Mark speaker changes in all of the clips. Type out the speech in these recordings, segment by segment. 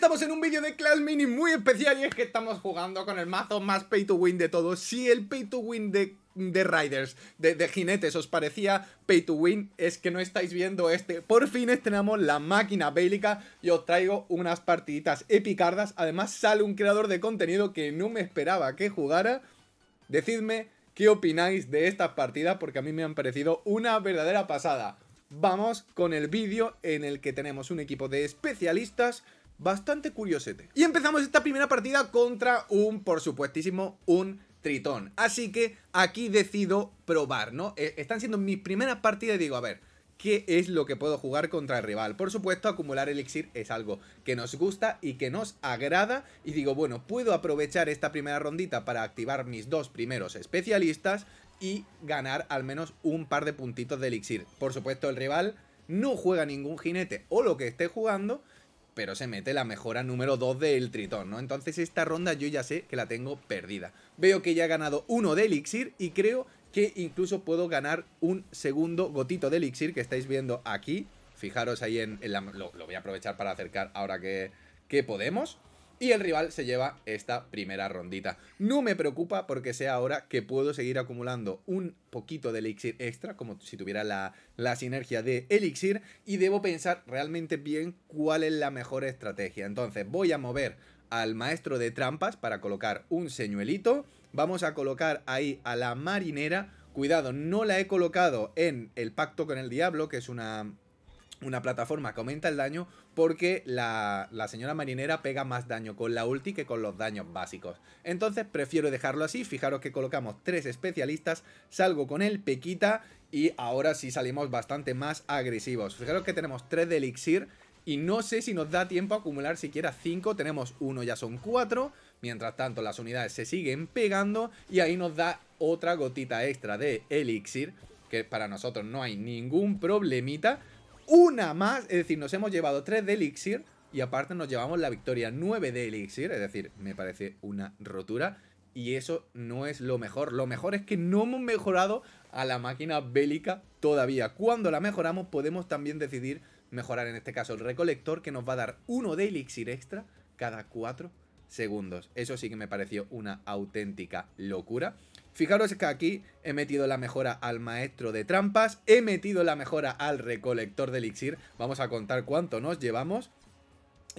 Speaker 1: estamos en un vídeo de Clash Mini muy especial y es que estamos jugando con el mazo más pay to win de todos. Si el pay to win de, Riders, de, jinetes, os parecía pay to win, es que no estáis viendo este. Por fin estrenamos la máquina bélica y os traigo unas partiditas epicardas. Además sale un creador de contenido que no me esperaba que jugara. Decidme qué opináis de estas partidas porque a mí me han parecido una verdadera pasada. Vamos con el vídeo en el que tenemos un equipo de especialistas bastante curiosete. Y empezamos esta primera partida contra un, por supuestísimo, un tritón. Así que aquí decido probar, ¿no? E, están siendo mis primeras partidas y digo, a ver, ¿qué es lo que puedo jugar contra el rival? Por supuesto, acumular elixir es algo que nos gusta y que nos agrada. Y digo, bueno, puedo aprovechar esta primera rondita para activar mis dos primeros especialistas y ganar al menos un par de puntitos de elixir. Por supuesto, el rival no juega ningún jinete o lo que esté jugando, pero se mete la mejora número 2 del Tritón, ¿no? Entonces esta ronda yo ya sé que la tengo perdida. Veo que ya ha ganado uno de elixir y creo que incluso puedo ganar un segundo gotito de elixir que estáis viendo aquí. Fijaros ahí en, la... Lo, voy a aprovechar para acercar ahora que, que podemos y el rival se lleva esta primera rondita. No me preocupa porque sea ahora que puedo seguir acumulando un poquito de elixir extra, como si tuviera la, sinergia de elixir, y debo pensar realmente bien cuál es la mejor estrategia. Entonces voy a mover al maestro de trampas para colocar un señuelito, vamos a colocar ahí a la marinera, cuidado, no la he colocado en el pacto con el diablo, que es una una plataforma que aumenta el daño, porque la, señora marinera pega más daño con la ulti que con los daños básicos. Entonces prefiero dejarlo así, fijaros que colocamos tres especialistas, salgo con el Pequita y ahora sí salimos bastante más agresivos. Fijaros que tenemos tres de elixir y no sé si nos da tiempo a acumular siquiera cinco. tenemos uno, ya son cuatro. Mientras tanto las unidades se siguen pegando y ahí nos da otra gotita extra de elixir, que para nosotros no hay ningún problemita una más. Es decir, nos hemos llevado 3 de elixir y aparte nos llevamos la victoria 9 de elixir. Es decir, me parece una rotura. Y eso no es lo mejor. Lo mejor es que no hemos mejorado a la máquina bélica todavía. Cuando la mejoramos podemos también decidir mejorar en este caso el recolector que nos va a dar uno de elixir extra cada 4 segundos. Eso sí que me pareció una auténtica locura. Fijaros que aquí he metido la mejora al maestro de trampas, he metido la mejora al recolector de elixir, vamos a contar cuánto nos llevamos,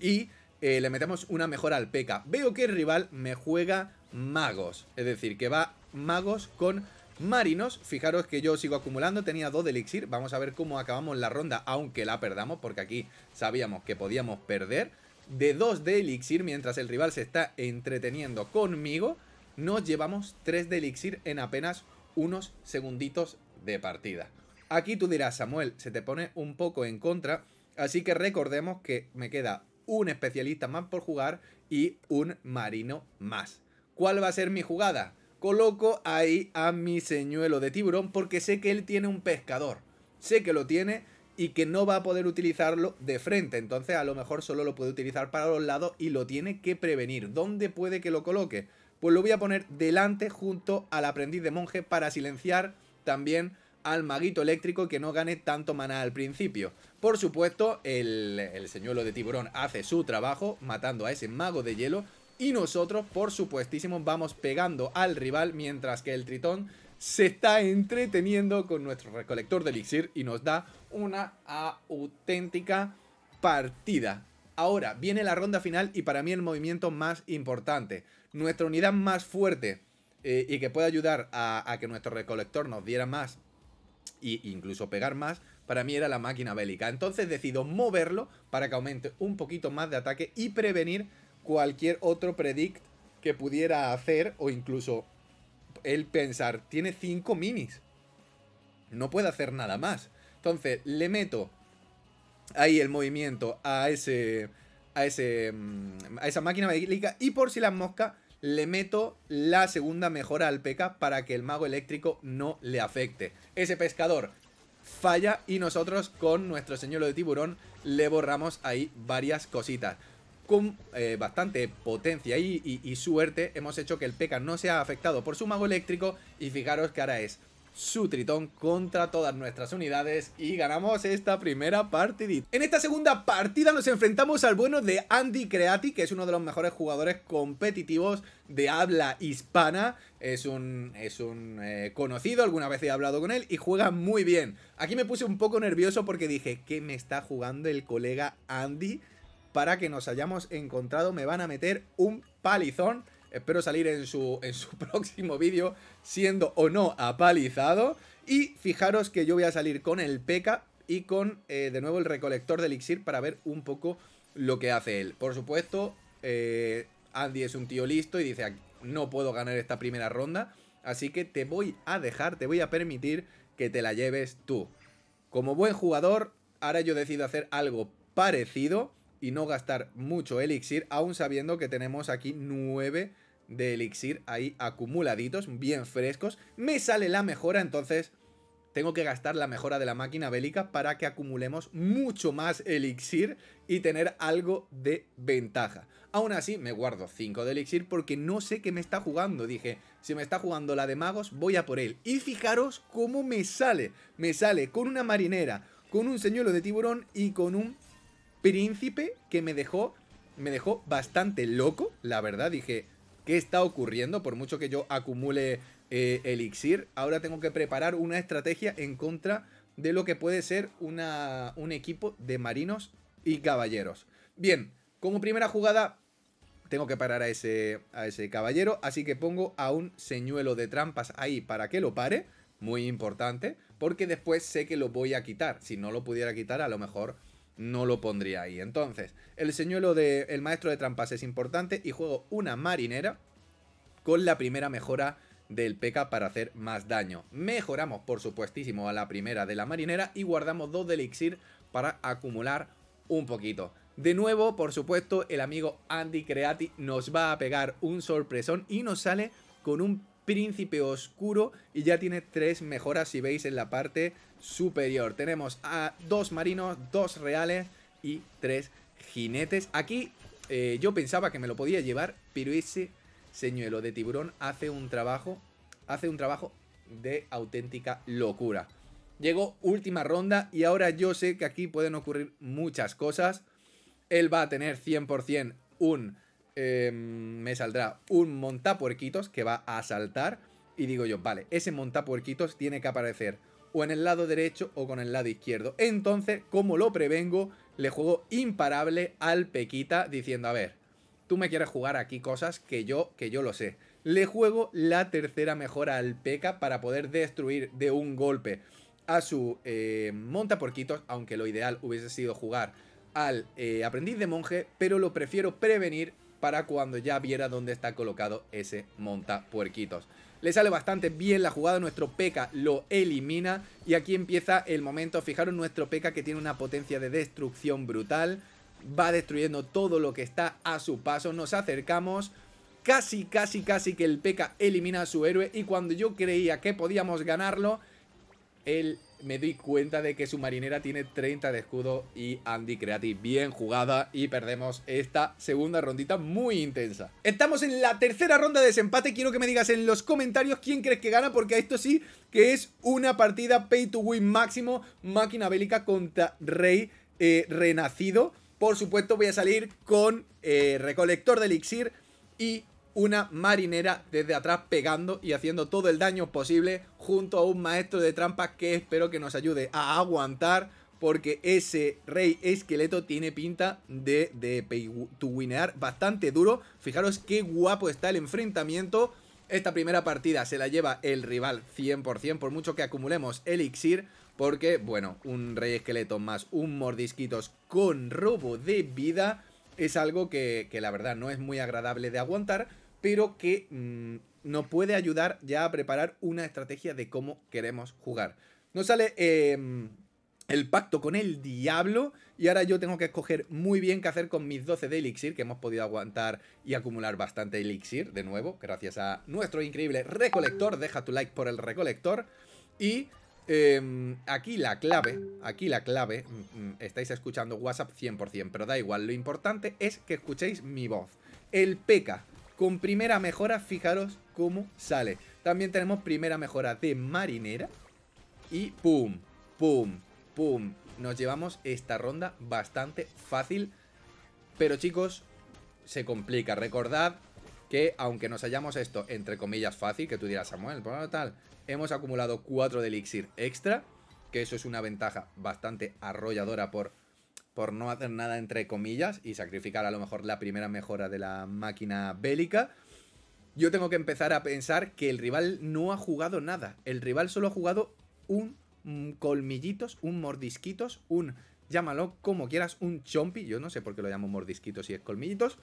Speaker 1: y eh, le metemos una mejora al P.K. Veo que el rival me juega magos, es decir, que va magos con marinos. Fijaros que yo sigo acumulando, tenía dos de elixir, vamos a ver cómo acabamos la ronda, aunque la perdamos, porque aquí sabíamos que podíamos perder. De dos de elixir, mientras el rival se está entreteniendo conmigo... Nos llevamos 3 de elixir en apenas unos segunditos de partida. Aquí tú dirás, Samuel, se te pone un poco en contra, así que recordemos que me queda un especialista más por jugar y un marino más. ¿Cuál va a ser mi jugada? Coloco ahí a mi señuelo de tiburón porque sé que él tiene un pescador. Sé que lo tiene y que no va a poder utilizarlo de frente. Entonces a lo mejor solo lo puede utilizar para los lados y lo tiene que prevenir. ¿Dónde puede que lo coloque? pues lo voy a poner delante junto al aprendiz de monje para silenciar también al maguito eléctrico que no gane tanto maná al principio. Por supuesto, el, el señuelo de tiburón hace su trabajo matando a ese mago de hielo y nosotros, por supuestísimo, vamos pegando al rival mientras que el tritón se está entreteniendo con nuestro recolector de elixir y nos da una auténtica partida. Ahora viene la ronda final y para mí el movimiento más importante nuestra unidad más fuerte eh, y que pueda ayudar a, que nuestro recolector nos diera más e incluso pegar más, para mí era la máquina bélica. Entonces decido moverlo para que aumente un poquito más de ataque y prevenir cualquier otro predict que pudiera hacer o incluso El pensar, tiene 5 minis, no puede hacer nada más. Entonces le meto ahí el movimiento a ese... A, ese, mm, a esa máquina bélica y por si las moscas le meto la segunda mejora al P.K. para que el mago eléctrico no le afecte. Ese pescador falla y nosotros con nuestro señuelo de tiburón le borramos ahí varias cositas. Con eh, bastante potencia y, suerte hemos hecho que el P.K. no sea afectado por su mago eléctrico y fijaros que ahora es su tritón contra todas nuestras unidades y ganamos esta primera partidita. En esta segunda partida nos enfrentamos al bueno de Andy Creati, que es uno de los mejores jugadores competitivos de habla hispana. Es un, es un eh, conocido, alguna vez he hablado con él y juega muy bien. Aquí me puse un poco nervioso porque dije, ¿qué me está jugando el colega Andy? Para que nos hayamos encontrado me van a meter un palizón Espero salir en su, próximo vídeo siendo o no apalizado. Y fijaros que yo voy a salir con el P.K. y con, eh, de nuevo, el recolector de elixir para ver un poco lo que hace él. Por supuesto, eh, Andy es un tío listo y dice, no puedo ganar esta primera ronda, así que te voy a dejar, te voy a permitir que te la lleves tú. Como buen jugador, ahora yo decido hacer algo parecido y no gastar mucho elixir, aún sabiendo que tenemos aquí 9 de elixir ahí acumuladitos, bien frescos. Me sale la mejora, entonces tengo que gastar la mejora de la máquina bélica para que acumulemos mucho más elixir y tener algo de ventaja. Aún así, me guardo 5 de elixir porque no sé qué me está jugando. Dije, si me está jugando la de magos, voy a por él. Y fijaros cómo me sale. Me sale con una marinera, con un señuelo de tiburón y con un príncipe que me dejó, me dejó bastante loco, la verdad. Dije, ¿qué está ocurriendo? Por mucho que yo acumule eh, elixir, ahora tengo que preparar una estrategia en contra de lo que puede ser un equipo de marinos y caballeros. Bien, como primera jugada tengo que parar a ese, a ese caballero, así que pongo a un señuelo de trampas ahí para que lo pare, muy importante, porque después sé que lo voy a quitar. Si no lo pudiera quitar, a lo mejor no lo pondría ahí. Entonces, el señuelo del maestro de trampas es importante y juego una marinera con la primera mejora del P.K. para hacer más daño. Mejoramos, por supuestísimo, a la primera de la marinera y guardamos dos de elixir para acumular un poquito. De nuevo, por supuesto, el amigo Andy Creati nos va a pegar un sorpresón y nos sale con un Príncipe Oscuro y ya tiene tres mejoras si veis en la parte superior. Tenemos a dos marinos, dos reales y tres jinetes. Aquí eh, yo pensaba que me lo podía llevar, pero ese señuelo de tiburón hace un trabajo, hace un trabajo de auténtica locura. Llegó última ronda y ahora yo sé que aquí pueden ocurrir muchas cosas. Él va a tener 100% un Em, me saldrá un montapuerquitos que va a saltar. Y digo yo, vale, ese montapuerquitos tiene que aparecer o en el lado derecho o con el lado izquierdo. Entonces, como lo prevengo, le juego imparable al Pequita diciendo, a ver, tú me quieres jugar aquí cosas que yo, que yo lo sé. Le juego la tercera mejora al Peca para poder destruir de un golpe a su eh, montapuerquitos aunque lo ideal hubiese sido jugar al eh, aprendiz de monje, pero lo prefiero prevenir para cuando ya viera dónde está colocado ese montapuerquitos. Le sale bastante bien la jugada, nuestro P.K. lo elimina y aquí empieza el momento. Fijaros nuestro P.K. que tiene una potencia de destrucción brutal, va destruyendo todo lo que está a su paso, nos acercamos... Casi, casi, casi que el P.K. elimina a su héroe y cuando yo creía que podíamos ganarlo, el me doy cuenta de que su marinera tiene 30 de escudo y Andy creative bien jugada y perdemos esta segunda rondita muy intensa. Estamos en la tercera ronda de desempate, quiero que me digas en los comentarios quién crees que gana porque esto sí que es una partida pay to win máximo, máquina bélica contra Rey eh, Renacido. Por supuesto voy a salir con eh, Recolector de Elixir y una marinera desde atrás pegando y haciendo todo el daño posible junto a un maestro de trampas que espero que nos ayude a aguantar porque ese rey esqueleto tiene pinta de, de winear bastante duro. Fijaros qué guapo está el enfrentamiento. Esta primera partida se la lleva el rival 100%, por mucho que acumulemos elixir, porque, bueno, un rey esqueleto más un mordisquitos con robo de vida es algo que, que la verdad no es muy agradable de aguantar, pero que mm, nos puede ayudar ya a preparar una estrategia de cómo queremos jugar. Nos sale em, el pacto con el diablo y ahora yo tengo que escoger muy bien qué hacer con mis 12 de elixir, que hemos podido aguantar y acumular bastante elixir, de nuevo, gracias a nuestro increíble recolector. Deja tu like por el recolector y... Em, aquí la clave, aquí la clave, mm, mm, estáis escuchando WhatsApp 100%, pero da igual, lo importante es que escuchéis mi voz. El P.K. Con primera mejora, fijaros cómo sale. También tenemos primera mejora de marinera. Y pum, pum, pum. Nos llevamos esta ronda bastante fácil. Pero chicos, se complica. Recordad que aunque nos hallamos esto, entre comillas, fácil, que tú dirás, Samuel, pues, bueno, tal, hemos acumulado 4 de elixir extra, que eso es una ventaja bastante arrolladora por por no hacer nada entre comillas y sacrificar a lo mejor la primera mejora de la máquina bélica, yo tengo que empezar a pensar que el rival no ha jugado nada. El rival solo ha jugado un mm, colmillitos, un mordisquitos, un, llámalo como quieras, un chompi, yo no sé por qué lo llamo mordisquitos y es colmillitos,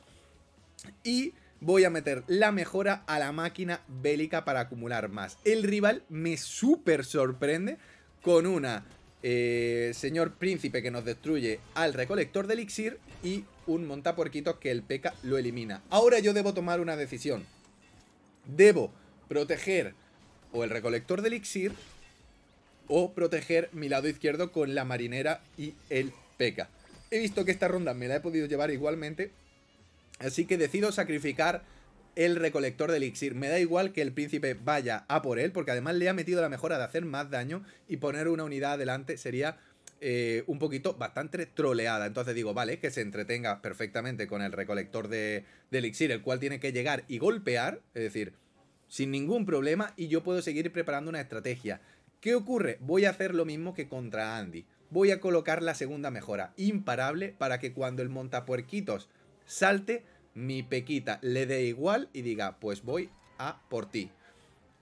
Speaker 1: y voy a meter la mejora a la máquina bélica para acumular más. El rival me súper sorprende con una eh, señor príncipe que nos destruye al recolector de elixir y un montapuerquito que el peca lo elimina. Ahora yo debo tomar una decisión. Debo proteger o el recolector de elixir o proteger mi lado izquierdo con la marinera y el peca. He visto que esta ronda me la he podido llevar igualmente, así que decido sacrificar el recolector de elixir. Me da igual que el príncipe vaya a por él, porque además le ha metido la mejora de hacer más daño y poner una unidad adelante sería eh, un poquito bastante troleada. Entonces digo, vale, que se entretenga perfectamente con el recolector de, de, elixir, el cual tiene que llegar y golpear, es decir, sin ningún problema, y yo puedo seguir preparando una estrategia. ¿Qué ocurre? Voy a hacer lo mismo que contra Andy. Voy a colocar la segunda mejora, imparable, para que cuando el montapuerquitos salte, mi pequita le dé igual y diga, pues voy a por ti.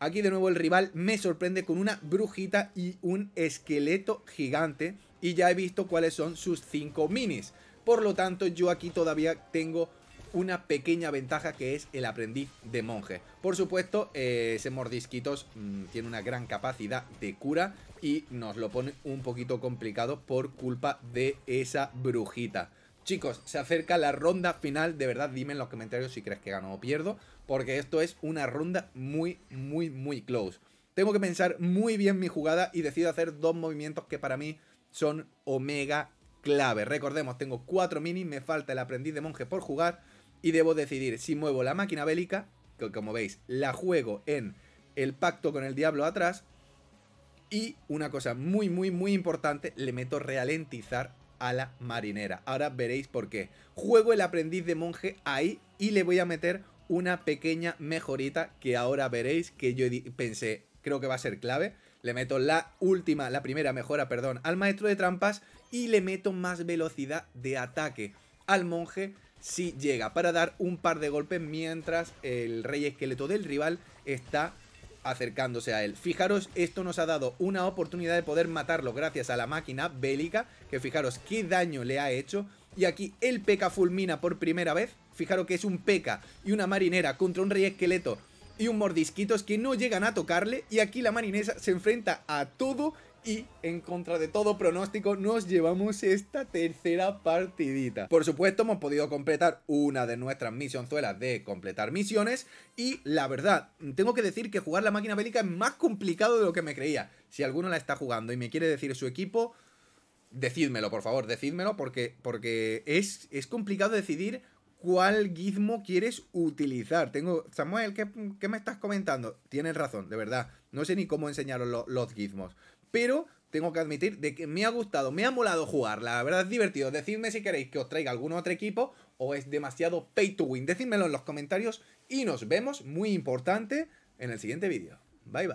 Speaker 1: Aquí de nuevo el rival me sorprende con una brujita y un esqueleto gigante y ya he visto cuáles son sus 5 minis. Por lo tanto, yo aquí todavía tengo una pequeña ventaja que es el aprendiz de monje. Por supuesto, eh, ese mordisquitos mm, tiene una gran capacidad de cura y nos lo pone un poquito complicado por culpa de esa brujita. Chicos, se acerca la ronda final. De verdad, dime en los comentarios si crees que gano o pierdo. Porque esto es una ronda muy, muy, muy close. Tengo que pensar muy bien mi jugada y decido hacer dos movimientos que para mí son omega clave. Recordemos, tengo cuatro minis, me falta el aprendiz de monje por jugar. Y debo decidir si muevo la máquina bélica, que como veis la juego en el pacto con el diablo atrás. Y una cosa muy, muy, muy importante, le meto realentizar a la marinera. Ahora veréis por qué. Juego el aprendiz de monje ahí y le voy a meter una pequeña mejorita que ahora veréis que yo pensé, creo que va a ser clave. Le meto la última, la primera mejora, perdón, al maestro de trampas y le meto más velocidad de ataque al monje si llega para dar un par de golpes mientras el rey esqueleto del rival está acercándose a él. Fijaros, esto nos ha dado una oportunidad de poder matarlo gracias a la máquina bélica que fijaros qué daño le ha hecho. Y aquí el P.K. fulmina por primera vez. Fijaros que es un P.K. y una marinera contra un rey esqueleto y un mordisquitos que no llegan a tocarle. Y aquí la marinesa se enfrenta a todo y en contra de todo pronóstico nos llevamos esta tercera partidita. Por supuesto hemos podido completar una de nuestras misionzuelas de completar misiones y la verdad, tengo que decir que jugar la máquina bélica es más complicado de lo que me creía. Si alguno la está jugando y me quiere decir su equipo, Decídmelo, por favor, decídmelo, porque, porque es, es complicado decidir cuál gizmo quieres utilizar. Tengo. Samuel, ¿qué, me estás comentando? Tienes razón, de verdad. No sé ni cómo enseñaros los gizmos. Pero tengo que admitir de que me ha gustado, me ha molado jugar. La verdad es divertido. Decidme si queréis que os traiga algún otro equipo o es demasiado pay to win. Decídmelo en los comentarios y nos vemos, muy importante, en el siguiente vídeo. Bye bye.